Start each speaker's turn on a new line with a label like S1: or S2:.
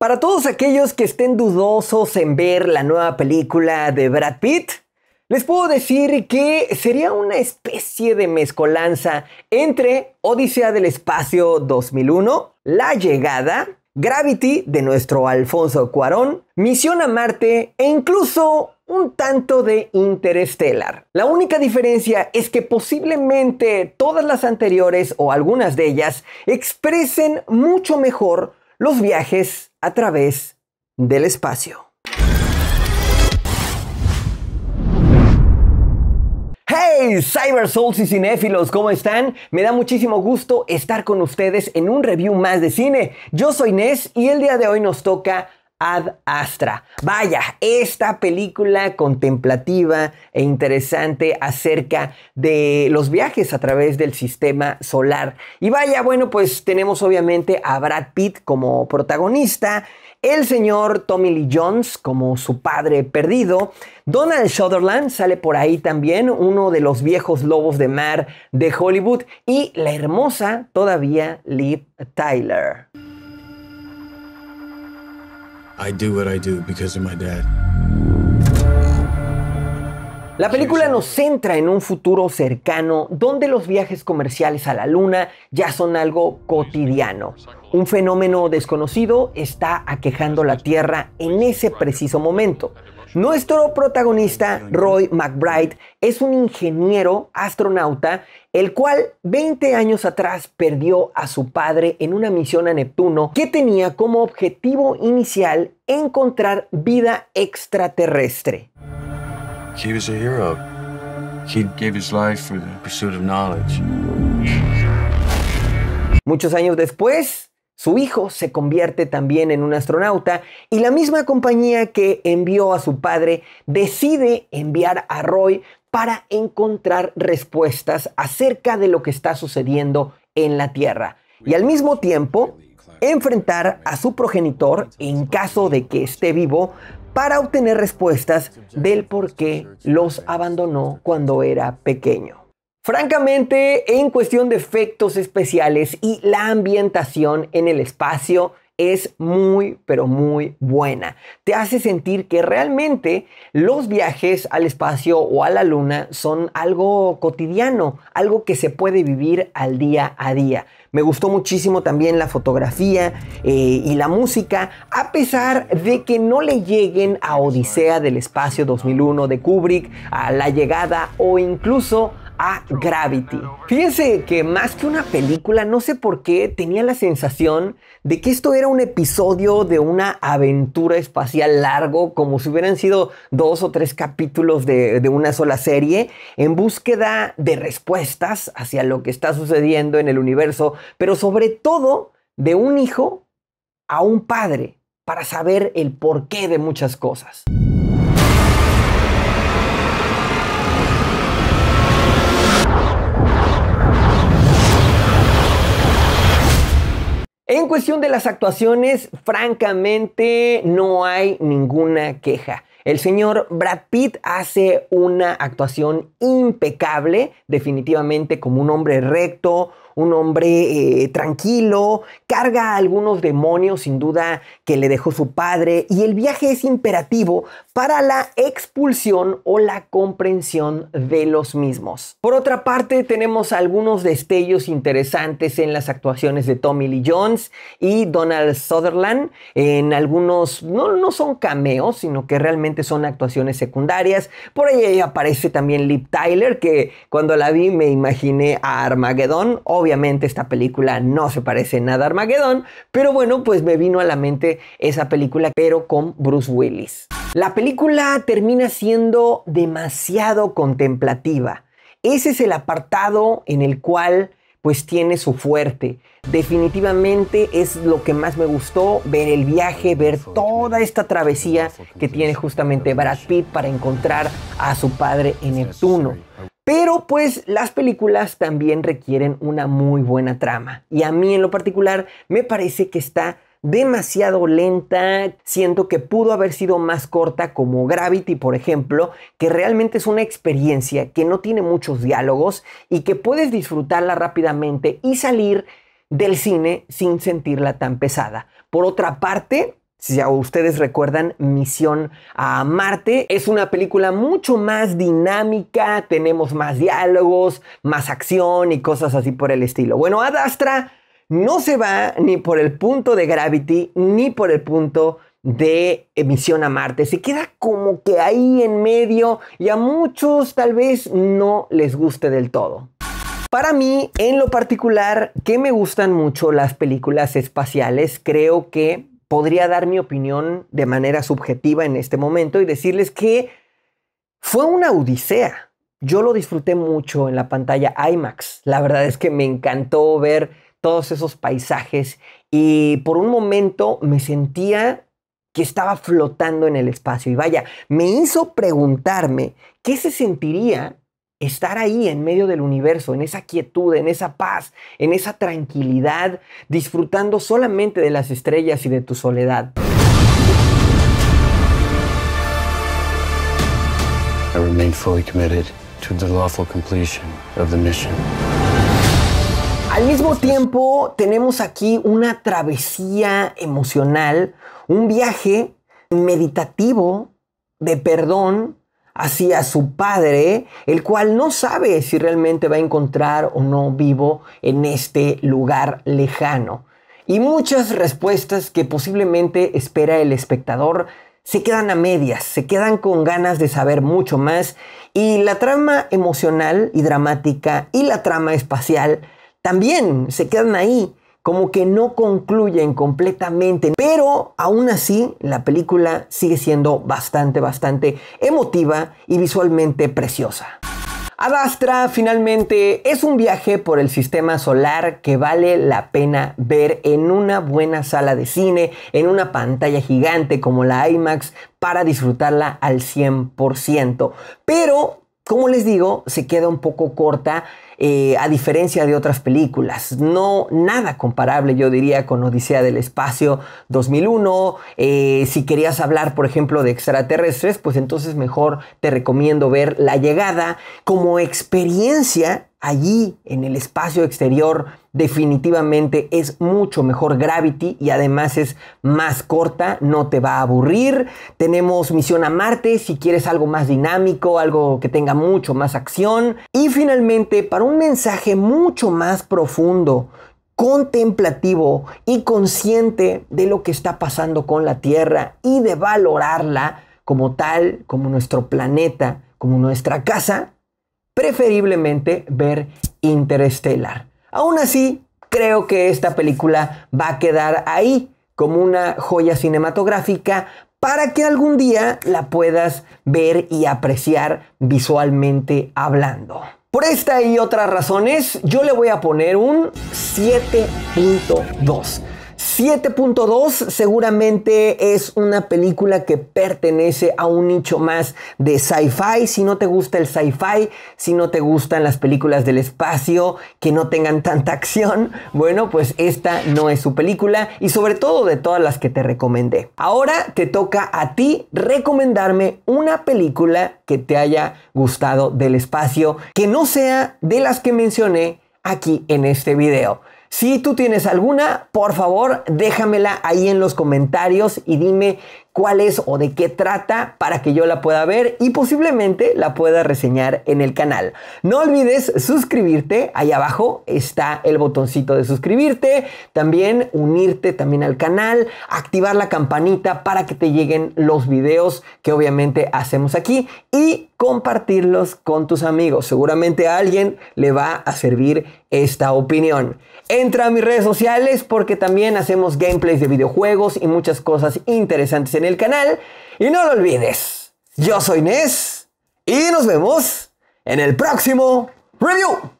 S1: Para todos aquellos que estén dudosos en ver la nueva película de Brad Pitt, les puedo decir que sería una especie de mezcolanza entre Odisea del Espacio 2001, La Llegada, Gravity de nuestro Alfonso Cuarón, Misión a Marte e incluso un tanto de Interstellar. La única diferencia es que posiblemente todas las anteriores o algunas de ellas expresen mucho mejor los viajes a través del espacio. ¡Hey! Cyber Souls y cinéfilos, ¿cómo están? Me da muchísimo gusto estar con ustedes en un review más de cine. Yo soy Nes y el día de hoy nos toca Ad Astra. Vaya, esta película contemplativa e interesante acerca de los viajes a través del sistema solar. Y vaya, bueno, pues tenemos obviamente a Brad Pitt como protagonista, el señor Tommy Lee Jones como su padre perdido, Donald Sutherland sale por ahí también, uno de los viejos lobos de mar de Hollywood, y la hermosa todavía Liv Tyler. I do what I do because of my dad. La película nos centra en un futuro cercano donde los viajes comerciales a la luna ya son algo cotidiano. Un fenómeno desconocido está aquejando la Tierra en ese preciso momento. Nuestro protagonista, Roy McBride, es un ingeniero astronauta, el cual 20 años atrás perdió a su padre en una misión a Neptuno que tenía como objetivo inicial encontrar vida extraterrestre. Muchos años después, su hijo se convierte también en un astronauta y la misma compañía que envió a su padre decide enviar a Roy para encontrar respuestas acerca de lo que está sucediendo en la Tierra y al mismo tiempo enfrentar a su progenitor en caso de que esté vivo para obtener respuestas del por qué los abandonó cuando era pequeño. Francamente, en cuestión de efectos especiales y la ambientación en el espacio es muy, pero muy buena. Te hace sentir que realmente los viajes al espacio o a la luna son algo cotidiano, algo que se puede vivir al día a día. Me gustó muchísimo también la fotografía eh, y la música, a pesar de que no le lleguen a Odisea del Espacio 2001 de Kubrick, a La Llegada o incluso a Gravity. Fíjense que más que una película, no sé por qué tenía la sensación de que esto era un episodio de una aventura espacial largo, como si hubieran sido dos o tres capítulos de, de una sola serie, en búsqueda de respuestas hacia lo que está sucediendo en el universo, pero sobre todo de un hijo a un padre para saber el porqué de muchas cosas. cuestión de las actuaciones, francamente no hay ninguna queja. El señor Brad Pitt hace una actuación impecable, definitivamente como un hombre recto, un hombre eh, tranquilo, carga a algunos demonios sin duda que le dejó su padre y el viaje es imperativo para la expulsión o la comprensión de los mismos. Por otra parte, tenemos algunos destellos interesantes en las actuaciones de Tommy Lee Jones y Donald Sutherland. En algunos, no, son cameos, sino que realmente son actuaciones secundarias. Por ahí aparece también Lip Tyler, que cuando la vi me imaginé a Armageddon, obviamente Obviamente esta película no se parece nada a Armageddon, pero bueno, pues me vino a la mente esa película, pero con Bruce Willis. La película termina siendo demasiado contemplativa. Ese es el apartado en el cual pues tiene su fuerte. Definitivamente es lo que más me gustó, ver el viaje, ver toda esta travesía que tiene justamente Brad Pitt para encontrar a su padre en Neptuno. Pero pues las películas también requieren una muy buena trama. Y a mí en lo particular me parece que está demasiado lenta, siento que pudo haber sido más corta como Gravity, por ejemplo, que realmente es una experiencia que no tiene muchos diálogos y que puedes disfrutarla rápidamente y salir del cine sin sentirla tan pesada. Por otra parte, si ustedes recuerdan, Misión a Marte es una película mucho más dinámica, tenemos más diálogos, más acción y cosas así por el estilo. Bueno, Ad Astra no se va ni por el punto de Gravity ni por el punto de Misión a Marte. Se queda como que ahí en medio y a muchos tal vez no les guste del todo. Para mí, en lo particular, que me gustan mucho las películas espaciales, creo que podría dar mi opinión de manera subjetiva en este momento y decirles que fue una odisea. Yo lo disfruté mucho en la pantalla IMAX. La verdad es que me encantó ver todos esos paisajes y por un momento me sentía que estaba flotando en el espacio. Y vaya, me hizo preguntarme qué se sentiría estar ahí en medio del universo, en esa quietud, en esa paz, en esa tranquilidad, disfrutando solamente de las estrellas y de tu soledad. Al mismo tiempo, tenemos aquí una travesía emocional, un viaje meditativo de perdón hacia su padre, el cual no sabe si realmente va a encontrar o no vivo en este lugar lejano. Y muchas respuestas que posiblemente espera el espectador se quedan a medias, se quedan con ganas de saber mucho más y la trama emocional y dramática y la trama espacial también se quedan ahí como que no concluyen completamente, pero aún así la película sigue siendo bastante, bastante emotiva y visualmente preciosa. Adastra finalmente es un viaje por el sistema solar que vale la pena ver en una buena sala de cine, en una pantalla gigante como la IMAX para disfrutarla al 100%. Pero como les digo, se queda un poco corta eh, a diferencia de otras películas. No, nada comparable, yo diría, con Odisea del Espacio 2001. Eh, si querías hablar, por ejemplo, de extraterrestres, pues entonces mejor te recomiendo ver La Llegada. Como experiencia, allí en el espacio exterior definitivamente es mucho mejor Gravity y además es más corta, no te va a aburrir. Tenemos Misión a Marte si quieres algo más dinámico, algo que tenga mucho más acción. Y finalmente, para un mensaje mucho más profundo, contemplativo y consciente de lo que está pasando con la Tierra y de valorarla como tal, como nuestro planeta, como nuestra casa, preferiblemente ver Interstellar. Aún así, creo que esta película va a quedar ahí como una joya cinematográfica para que algún día la puedas ver y apreciar visualmente hablando. Por esta y otras razones, yo le voy a poner un 7.2. 7.2 seguramente es una película que pertenece a un nicho más de sci-fi. Si no te gusta el sci-fi, si no te gustan las películas del espacio que no tengan tanta acción, bueno, pues esta no es su película y sobre todo de todas las que te recomendé. Ahora te toca a ti recomendarme una película que te haya gustado del espacio, que no sea de las que mencioné aquí en este video. Si tú tienes alguna, por favor, déjamela ahí en los comentarios y dime cuál es o de qué trata para que yo la pueda ver y posiblemente la pueda reseñar en el canal. No olvides suscribirte, ahí abajo está el botoncito de suscribirte, también unirte también al canal, activar la campanita para que te lleguen los videos que obviamente hacemos aquí y compartirlos con tus amigos. Seguramente a alguien le va a servir esta opinión. Entra a mis redes sociales porque también hacemos gameplays de videojuegos y muchas cosas interesantes el canal. Y no lo olvides, yo soy Nes y nos vemos en el próximo review.